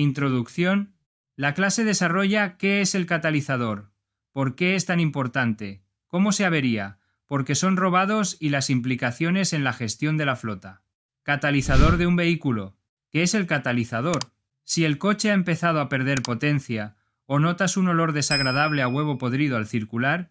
Introducción. La clase desarrolla qué es el catalizador, por qué es tan importante, cómo se avería, por qué son robados y las implicaciones en la gestión de la flota. Catalizador de un vehículo. ¿Qué es el catalizador? Si el coche ha empezado a perder potencia o notas un olor desagradable a huevo podrido al circular,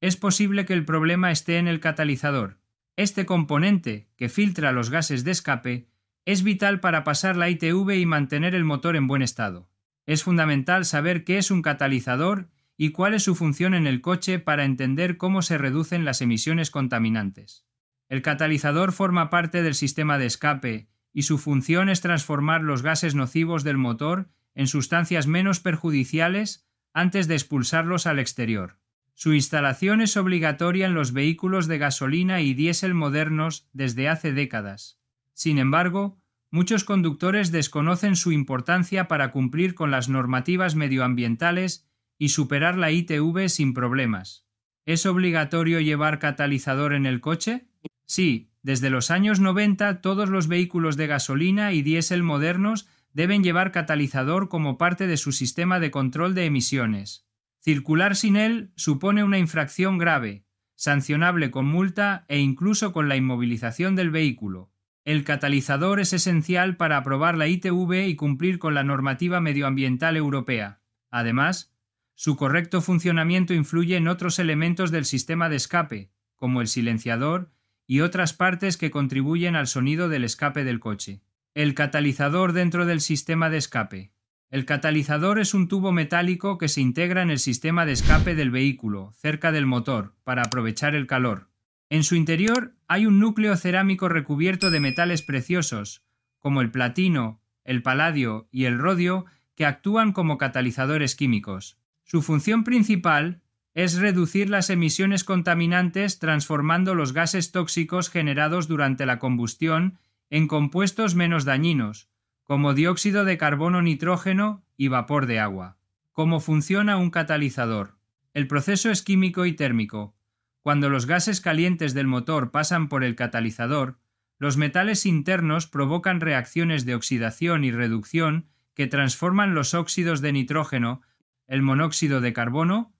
es posible que el problema esté en el catalizador. Este componente, que filtra los gases de escape, es vital para pasar la ITV y mantener el motor en buen estado. Es fundamental saber qué es un catalizador y cuál es su función en el coche para entender cómo se reducen las emisiones contaminantes. El catalizador forma parte del sistema de escape y su función es transformar los gases nocivos del motor en sustancias menos perjudiciales antes de expulsarlos al exterior. Su instalación es obligatoria en los vehículos de gasolina y diésel modernos desde hace décadas. Sin embargo, muchos conductores desconocen su importancia para cumplir con las normativas medioambientales y superar la ITV sin problemas. ¿Es obligatorio llevar catalizador en el coche? Sí, desde los años 90 todos los vehículos de gasolina y diésel modernos deben llevar catalizador como parte de su sistema de control de emisiones. Circular sin él supone una infracción grave, sancionable con multa e incluso con la inmovilización del vehículo. El catalizador es esencial para aprobar la ITV y cumplir con la normativa medioambiental europea. Además, su correcto funcionamiento influye en otros elementos del sistema de escape, como el silenciador y otras partes que contribuyen al sonido del escape del coche. El catalizador dentro del sistema de escape. El catalizador es un tubo metálico que se integra en el sistema de escape del vehículo, cerca del motor, para aprovechar el calor. En su interior hay un núcleo cerámico recubierto de metales preciosos, como el platino, el paladio y el rodio, que actúan como catalizadores químicos. Su función principal es reducir las emisiones contaminantes transformando los gases tóxicos generados durante la combustión en compuestos menos dañinos, como dióxido de carbono nitrógeno y vapor de agua. ¿Cómo funciona un catalizador? El proceso es químico y térmico. Cuando los gases calientes del motor pasan por el catalizador, los metales internos provocan reacciones de oxidación y reducción que transforman los óxidos de nitrógeno, el monóxido de carbono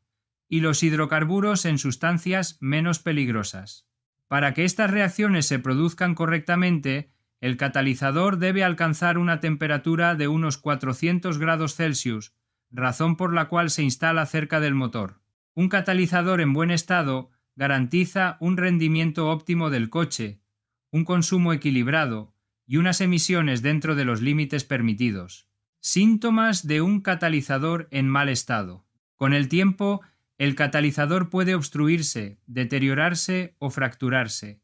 y los hidrocarburos en sustancias menos peligrosas. Para que estas reacciones se produzcan correctamente, el catalizador debe alcanzar una temperatura de unos 400 grados Celsius, razón por la cual se instala cerca del motor. Un catalizador en buen estado garantiza un rendimiento óptimo del coche, un consumo equilibrado y unas emisiones dentro de los límites permitidos. Síntomas de un catalizador en mal estado. Con el tiempo, el catalizador puede obstruirse, deteriorarse o fracturarse.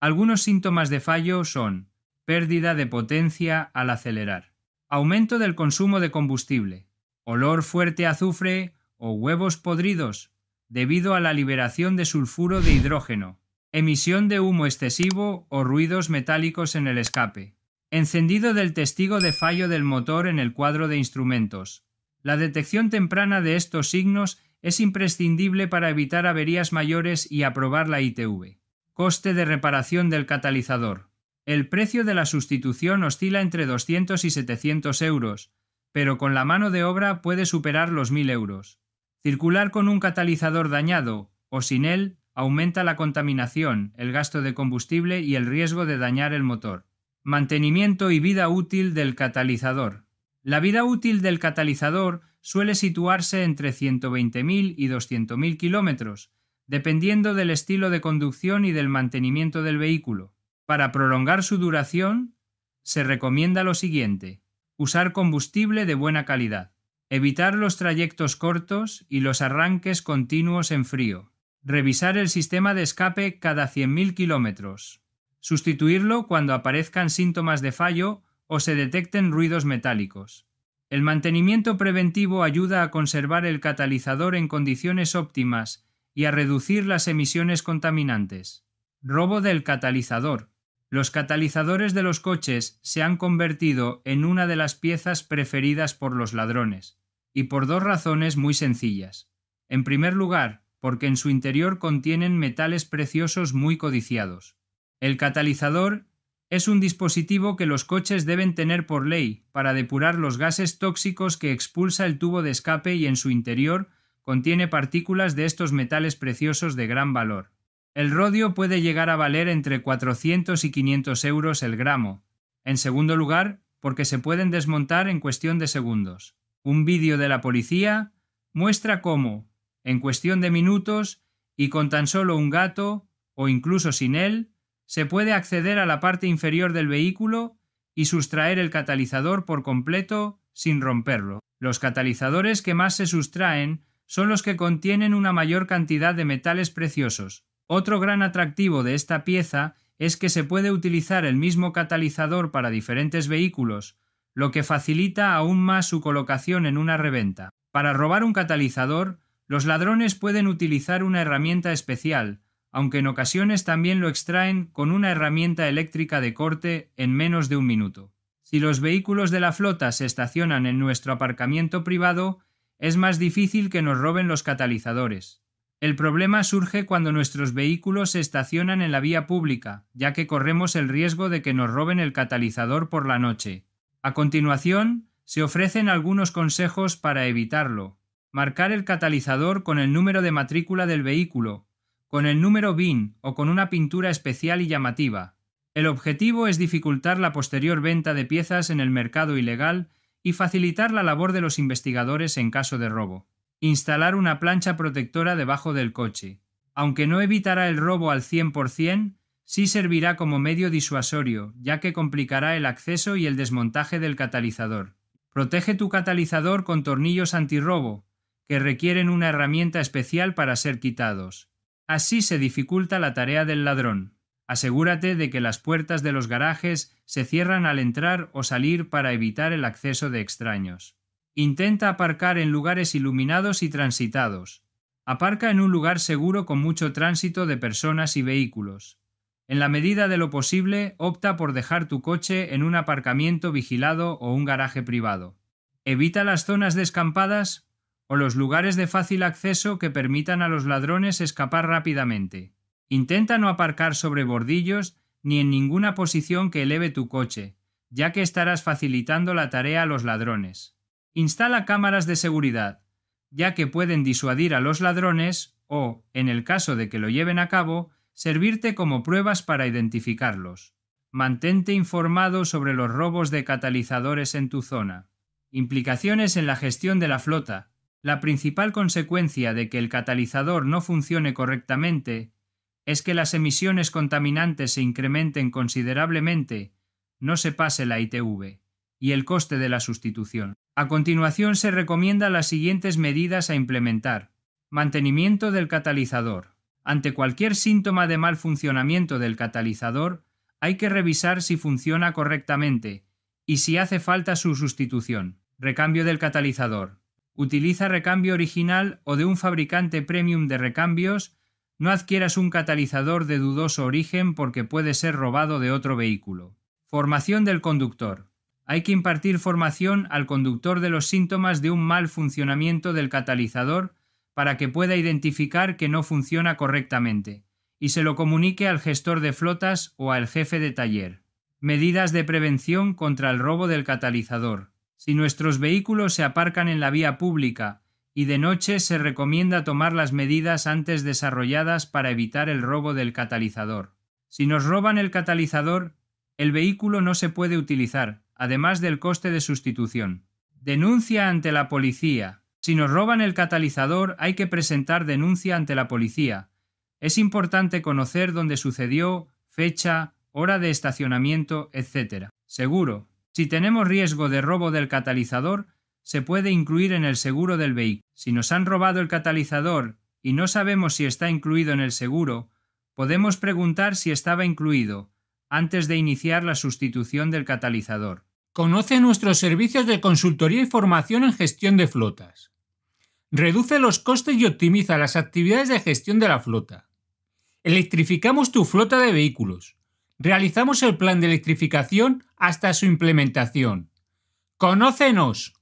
Algunos síntomas de fallo son pérdida de potencia al acelerar, aumento del consumo de combustible, olor fuerte a azufre o huevos podridos, debido a la liberación de sulfuro de hidrógeno, emisión de humo excesivo o ruidos metálicos en el escape, encendido del testigo de fallo del motor en el cuadro de instrumentos. La detección temprana de estos signos es imprescindible para evitar averías mayores y aprobar la ITV. Coste de reparación del catalizador. El precio de la sustitución oscila entre 200 y 700 euros, pero con la mano de obra puede superar los 1000 euros. Circular con un catalizador dañado o sin él aumenta la contaminación, el gasto de combustible y el riesgo de dañar el motor. Mantenimiento y vida útil del catalizador. La vida útil del catalizador suele situarse entre 120.000 y 200.000 kilómetros, dependiendo del estilo de conducción y del mantenimiento del vehículo. Para prolongar su duración, se recomienda lo siguiente. Usar combustible de buena calidad. Evitar los trayectos cortos y los arranques continuos en frío. Revisar el sistema de escape cada 100.000 kilómetros. Sustituirlo cuando aparezcan síntomas de fallo o se detecten ruidos metálicos. El mantenimiento preventivo ayuda a conservar el catalizador en condiciones óptimas y a reducir las emisiones contaminantes. Robo del catalizador. Los catalizadores de los coches se han convertido en una de las piezas preferidas por los ladrones, y por dos razones muy sencillas. En primer lugar, porque en su interior contienen metales preciosos muy codiciados. El catalizador es un dispositivo que los coches deben tener por ley para depurar los gases tóxicos que expulsa el tubo de escape y en su interior contiene partículas de estos metales preciosos de gran valor. El rodio puede llegar a valer entre 400 y 500 euros el gramo. En segundo lugar, porque se pueden desmontar en cuestión de segundos. Un vídeo de la policía muestra cómo, en cuestión de minutos, y con tan solo un gato, o incluso sin él, se puede acceder a la parte inferior del vehículo y sustraer el catalizador por completo sin romperlo. Los catalizadores que más se sustraen son los que contienen una mayor cantidad de metales preciosos, otro gran atractivo de esta pieza es que se puede utilizar el mismo catalizador para diferentes vehículos, lo que facilita aún más su colocación en una reventa. Para robar un catalizador, los ladrones pueden utilizar una herramienta especial, aunque en ocasiones también lo extraen con una herramienta eléctrica de corte en menos de un minuto. Si los vehículos de la flota se estacionan en nuestro aparcamiento privado, es más difícil que nos roben los catalizadores. El problema surge cuando nuestros vehículos se estacionan en la vía pública, ya que corremos el riesgo de que nos roben el catalizador por la noche. A continuación, se ofrecen algunos consejos para evitarlo. Marcar el catalizador con el número de matrícula del vehículo, con el número BIN o con una pintura especial y llamativa. El objetivo es dificultar la posterior venta de piezas en el mercado ilegal y facilitar la labor de los investigadores en caso de robo. Instalar una plancha protectora debajo del coche. Aunque no evitará el robo al 100%, sí servirá como medio disuasorio, ya que complicará el acceso y el desmontaje del catalizador. Protege tu catalizador con tornillos antirrobo, que requieren una herramienta especial para ser quitados. Así se dificulta la tarea del ladrón. Asegúrate de que las puertas de los garajes se cierran al entrar o salir para evitar el acceso de extraños. Intenta aparcar en lugares iluminados y transitados. Aparca en un lugar seguro con mucho tránsito de personas y vehículos. En la medida de lo posible, opta por dejar tu coche en un aparcamiento vigilado o un garaje privado. Evita las zonas descampadas o los lugares de fácil acceso que permitan a los ladrones escapar rápidamente. Intenta no aparcar sobre bordillos ni en ninguna posición que eleve tu coche, ya que estarás facilitando la tarea a los ladrones instala cámaras de seguridad, ya que pueden disuadir a los ladrones o, en el caso de que lo lleven a cabo, servirte como pruebas para identificarlos. Mantente informado sobre los robos de catalizadores en tu zona. Implicaciones en la gestión de la flota. La principal consecuencia de que el catalizador no funcione correctamente es que las emisiones contaminantes se incrementen considerablemente, no se pase la ITV y el coste de la sustitución. A continuación se recomienda las siguientes medidas a implementar. Mantenimiento del catalizador. Ante cualquier síntoma de mal funcionamiento del catalizador, hay que revisar si funciona correctamente y si hace falta su sustitución. Recambio del catalizador. Utiliza recambio original o de un fabricante premium de recambios. No adquieras un catalizador de dudoso origen porque puede ser robado de otro vehículo. Formación del conductor hay que impartir formación al conductor de los síntomas de un mal funcionamiento del catalizador para que pueda identificar que no funciona correctamente y se lo comunique al gestor de flotas o al jefe de taller. Medidas de prevención contra el robo del catalizador. Si nuestros vehículos se aparcan en la vía pública y de noche se recomienda tomar las medidas antes desarrolladas para evitar el robo del catalizador. Si nos roban el catalizador, el vehículo no se puede utilizar, además del coste de sustitución. Denuncia ante la policía. Si nos roban el catalizador hay que presentar denuncia ante la policía. Es importante conocer dónde sucedió, fecha, hora de estacionamiento, etc. Seguro. Si tenemos riesgo de robo del catalizador, se puede incluir en el seguro del vehículo. Si nos han robado el catalizador y no sabemos si está incluido en el seguro, podemos preguntar si estaba incluido, antes de iniciar la sustitución del catalizador. Conoce nuestros servicios de consultoría y formación en gestión de flotas. Reduce los costes y optimiza las actividades de gestión de la flota. Electrificamos tu flota de vehículos. Realizamos el plan de electrificación hasta su implementación. ¡Conócenos!